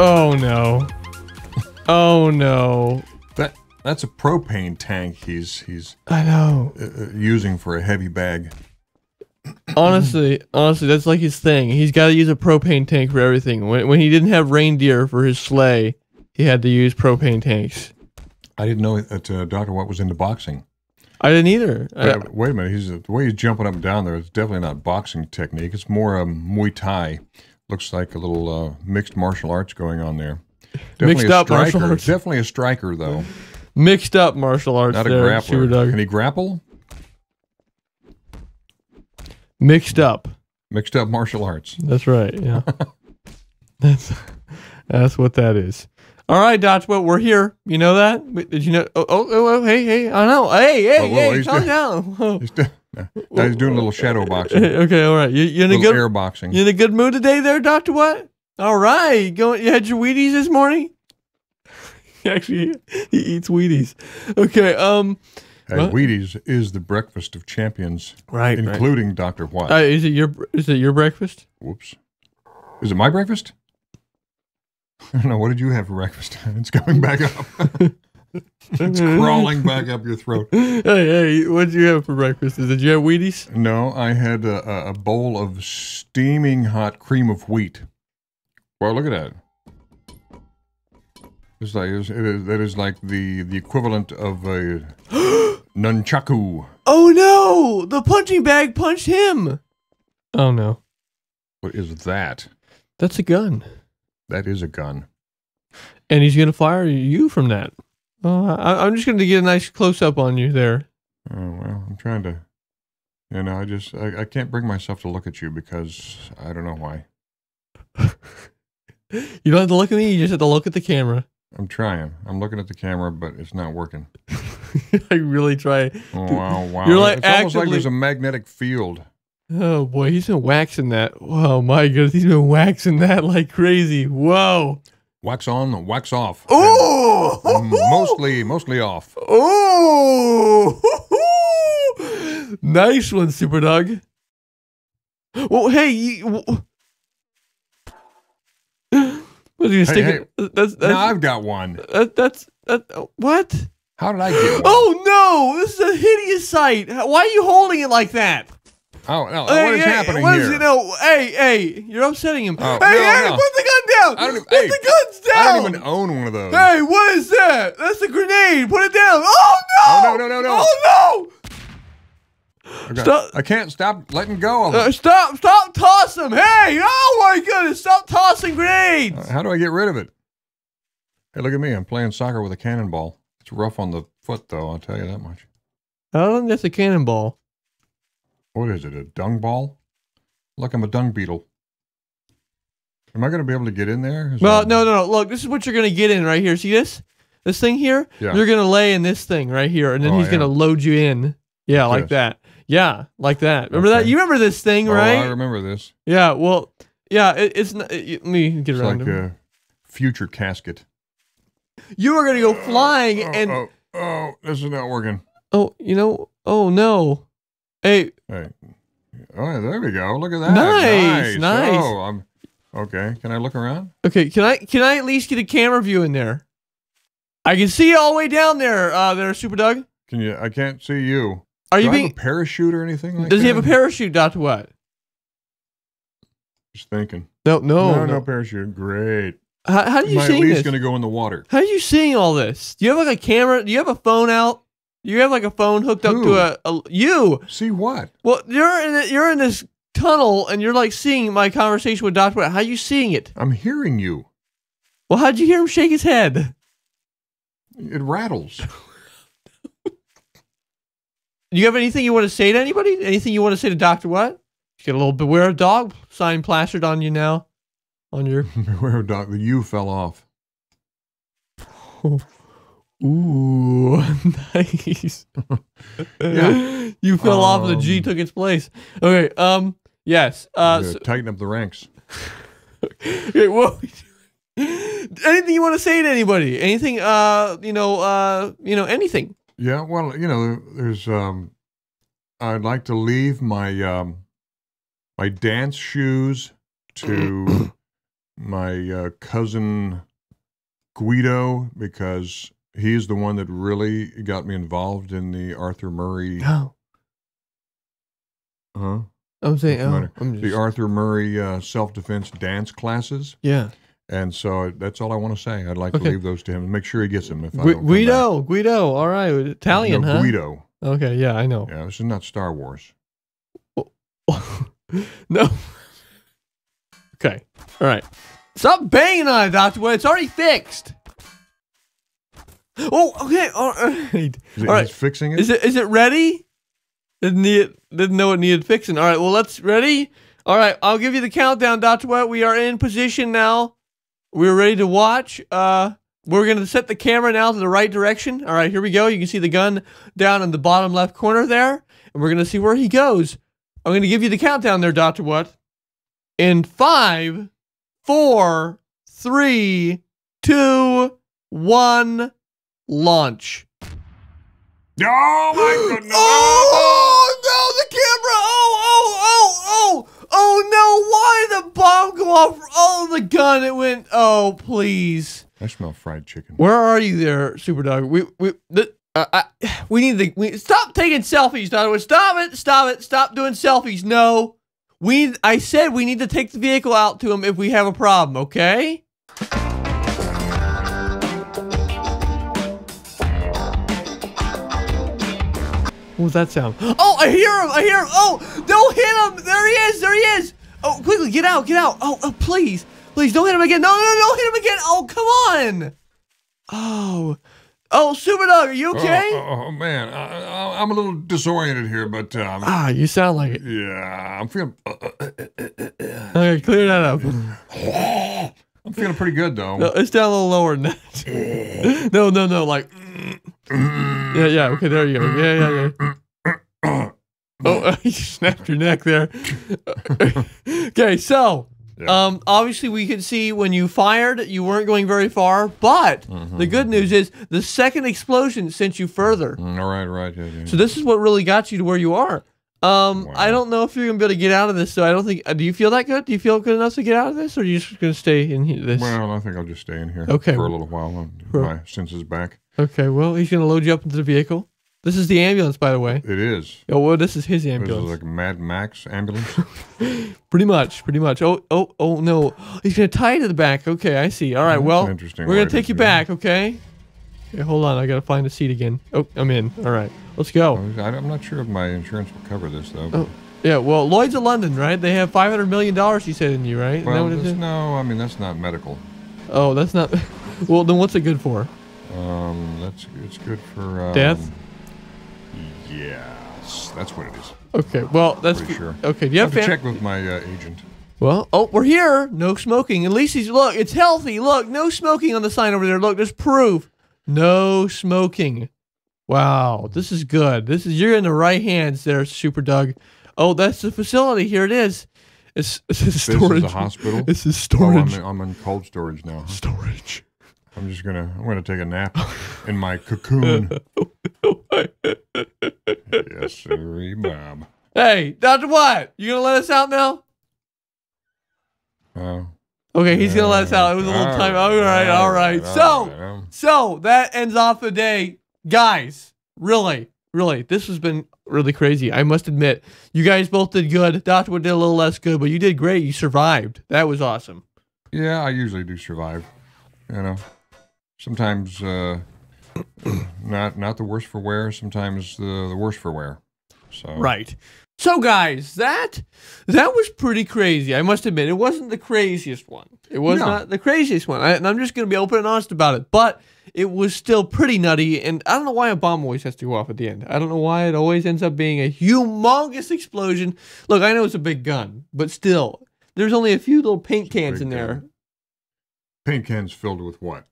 Oh no. Oh no. That that's a propane tank he's he's I know uh, uh using for a heavy bag. Honestly, honestly, that's like his thing. He's got to use a propane tank for everything. When when he didn't have reindeer for his sleigh, he had to use propane tanks. I didn't know that uh, Doctor Watt was into boxing. I didn't either. I, wait a minute, he's the way he's jumping up and down there. It's definitely not boxing technique. It's more um, Muay Thai looks like a little uh, mixed martial arts going on there. Definitely mixed up martial arts. Definitely a striker, though. mixed up martial arts. Not a there, grappler. Can he grapple? Mixed up. Mixed up martial arts. That's right. Yeah. that's that's what that is. All right, Dodge. Well, we're here. You know that? Did you know? Oh, oh, oh, oh hey, hey. I know. Hey, hey, whoa, whoa, hey. Calm down. Whoa. He's doing a little shadow boxing. okay, all right. You, you in a, a good air boxing. You in a good mood today, there, Doctor What? All right, you going. You had your Wheaties this morning. Actually, he eats Wheaties. Okay. Um. And well, Wheaties is the breakfast of champions, right? Including right. Doctor What is Uh, is it your Is it your breakfast? Whoops. Is it my breakfast? I don't know. What did you have for breakfast? It's going back up it's mm-hmm. crawling back up your throat. Hey, hey, what did you have for breakfast? Did you have Wheaties? No, I had a, a bowl of steaming hot cream of wheat. Well, look at that. It's like it is, that is like the the equivalent of a nunchaku. Oh no! The punching bag punched him. Oh no! What is that? That's a gun. That is a gun. And he's gonna fire you from that. Uh, I, am just going to get a nice close up on you there. Oh well, I'm trying to. You know, I just I, I can't bring myself to look at you because I don't know why. you don't have to look at me. You just have to look at the camera. I'm trying. I'm looking at the camera, but it's not working. I really try. Oh, wow, wow. You're like it's actively... almost like there's a magnetic field. Oh boy, he's been waxing that. Oh my goodness, he's been waxing that like crazy. Whoa. Wax on, wax off. Ooh! Mostly, mostly off. Ooh! nice one, Super Dog. Well, hey, you, what are you sticking? Hey, hey. That's, that's, now I've got one. That, that's that, uh, what? How did I get oh, one? Oh no! This is a hideous sight. Why are you holding it like that? Oh no! Hey, what is hey, happening what here? Is, you know, hey, hey, you're upsetting him. Oh, hey, no, hey, no. put the gun down! I don't even, put hey, the guns down! I don't even own one of those. Hey, what is that? That's a grenade. Put it down! Oh no! Oh, no! No! No! No! Oh no! Okay. Stop. I can't stop letting go of uh, them. Uh, stop! Stop tossing them! Hey! Oh my goodness! Stop tossing grenades! Uh, how do I get rid of it? Hey, look at me! I'm playing soccer with a cannonball. It's rough on the foot, though. I'll tell you that much. I don't think that's a cannonball what is it, a dung ball? Look, I'm a dung beetle. Am I going to be able to get in there? Is well, that... no, no, no. Look, this is what you're going to get in right here. See this? This thing here? Yeah. You're going to lay in this thing right here, and then oh, he's going to load you in. Yeah, like that. Yeah, like that. Remember okay. that? You remember this thing, oh, I remember this. Yeah, well, yeah, it, it's not, it, let me get it's around like him. a future casket. You are going to go uh, flying oh, and. Oh, oh, this is not working. Oh, you know, oh no. Hey. hey. Oh, there we go. Look at that. Nice, nice. nice. Oh, I'm, okay. Can I look around? Okay. Can I can I at least get a camera view in there? I can see all the way down there. Uh, there, Super Doug. Can you? I can't see you. Are Do you I being parachute or anything? Like does that? he have a parachute, Doctor What? Just thinking. No, no, no, no, no parachute. Great. How, how do you see this? My gonna go in the water. How are you seeing all this? Do you have like a camera? Do you have a phone out? You have like a phone hooked up to a, a, you. See what? Well, you're in you're in this tunnel and you're like seeing my conversation with Doctor. How are you seeing it? I'm hearing you. Well, how'd you hear him shake his head? It rattles. you have anything you want to say to anybody? Anything you want to say to Doctor? What? You get a little beware of dog sign plastered on you now, on your beware of dog. The you fell off. Ooh, nice. yeah. You fell um, off. The G um, took its place. Okay. Um. Yes. Uh. So, tighten up the ranks. okay. Well. anything you want to say to anybody? Anything? Uh. You know. Uh. You know. Anything. Yeah. Well. You know. There's. Um. I'd like to leave my. Um. My dance shoes to my uh, cousin Guido because He's the one that really got me involved in the Arthur Murray. Oh. Huh? I'm saying, oh, I'm just... the Arthur Murray uh, self defense dance classes. Yeah. And so uh, that's all I want to say. I'd like okay. to leave those to him make sure he gets them. If Gu- I Guido, back. Guido. All right, Italian, no, huh? Guido. Okay, yeah, I know. Yeah, this is not Star Wars. no. okay. All right. Stop banging on it, Doctor. It's already fixed. Oh, okay. All right. Is it, all right. fixing it? Is it is it ready? Didn't need didn't know it needed fixing. All right. Well, let's ready. All right. I'll give you the countdown, Doctor What We are in position now. We're ready to watch. Uh, we're gonna set the camera now to the right direction. All right. Here we go. You can see the gun down in the bottom left corner there, and we're gonna see where he goes. I'm gonna give you the countdown there, Doctor What? In five, four, three, two, one launch. Oh my goodness! oh, no, the camera! Oh, oh, oh, oh, oh no! Why the bomb go off? Oh, the gun! It went. Oh, please! I smell fried chicken. Where are you, there, Super Dog? We we the, uh, I, we need to we stop taking selfies, Donovan. Stop it! Stop it! Stop doing selfies! No, we. I said we need to take the vehicle out to him if we have a problem. Okay. What was that sound? Oh, I hear him! I hear him! Oh, don't hit him! There he is! There he is! Oh, quickly, get out! Get out! Oh, oh please! Please, don't hit him again! No, no, no, don't hit him again! Oh, come on! Oh... Oh, Super Dog, are you okay? Oh, oh, oh man, I, am a little disoriented here, but um, ah, you sound like it. Yeah, I'm feeling. Uh, uh, uh, okay, clear that up. I'm feeling pretty good though. No, it's down a little lower than that. no, no, no, like. yeah, yeah. Okay, there you go. Yeah, yeah, yeah. Oh, you snapped your neck there. okay, so yeah. um, obviously we could see when you fired, you weren't going very far. But mm -hmm. the mm-hmm. good news is the second explosion sent you further. Mm, all right, right. Yeah, yeah. So this is what really got you to where you are. Um, wow. I don't know if you're gonna be able to get out of this. So I don't think. Uh, do you feel that good? Do you feel good enough to get out of this, or are you just gonna stay in this? Well, I think I'll just stay in here. Okay. For a little while, for, my senses back. Okay. Well, he's gonna load you up into the vehicle. This is the ambulance, by the way. It is. Oh, well, this is his ambulance. This is like Mad Max ambulance. pretty much, pretty much. Oh, oh, oh no. He's gonna tie you to the back. Okay, I see. All right, That's well, we're gonna take you back. Okay. Okay, hold on. I gotta find a seat again. Oh, I'm in. All right, let's go. Oh, I'm not sure if my insurance will cover this though. Oh. Yeah, well, Lloyd's of London, right? They have five hundred million dollars. You said in you, right? Well, no, I mean that's not medical. Oh, that's not. well, then what's it good for? Um, that's it's good for um, death. Yes, that's what it is. Okay, well, that's Pretty sure. Okay, do you have, have to check with my uh, agent. Well, oh, we're here. No smoking. At least he's look. It's healthy. Look, no smoking on the sign over there. Look, there's proof. No smoking. Wow, this is good. This is you're in the right hands there, Super Doug. Oh, that's the facility. Here it is. It's, it's storage. This is a hospital. This is storage. Oh, I'm, I'm in cold storage now. Storage. I'm just gonna. I'm gonna take a nap in my cocoon. yes, sir, ma'am. Hey, Doctor What? You gonna let us out now? Uh, okay, he's gonna let us out. It was a little time. All right, all right. So, so that ends off the day, guys. Really, really, this has been really crazy. I must admit, you guys both did good. Doctor What did a little less good, but you did great. You survived. That was awesome. Yeah, I usually do survive. You know, sometimes. Uh, not not the worst for wear. Sometimes the the worst for wear. So right. So guys, that that was pretty crazy. I must admit, it wasn't the craziest one. It was no. not the craziest one, I, and I'm just going to be open and honest about it. But it was still pretty nutty, and I don't know why a bomb always has to go off at the end. I don't know why it always ends up being a humongous explosion. Look, I know it's a big gun, but still, there's only a few little paint it's cans in there. Paint cans filled with what?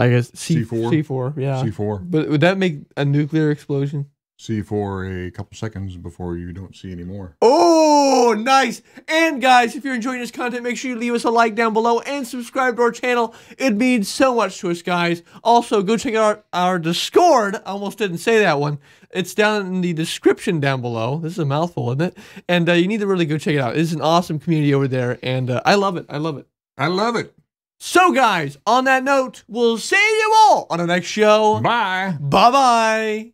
I guess C four. C four. Yeah. C four. But would that make a nuclear explosion? See for a couple seconds before you don't see anymore. Oh, nice. And guys, if you're enjoying this content, make sure you leave us a like down below and subscribe to our channel. It means so much to us, guys. Also, go check out our, our Discord. I almost didn't say that one. It's down in the description down below. This is a mouthful, isn't it? And uh, you need to really go check it out. It's an awesome community over there, and uh, I love it. I love it. I love it. So, guys, on that note, we'll see you all on the next show. Bye. Bye-bye.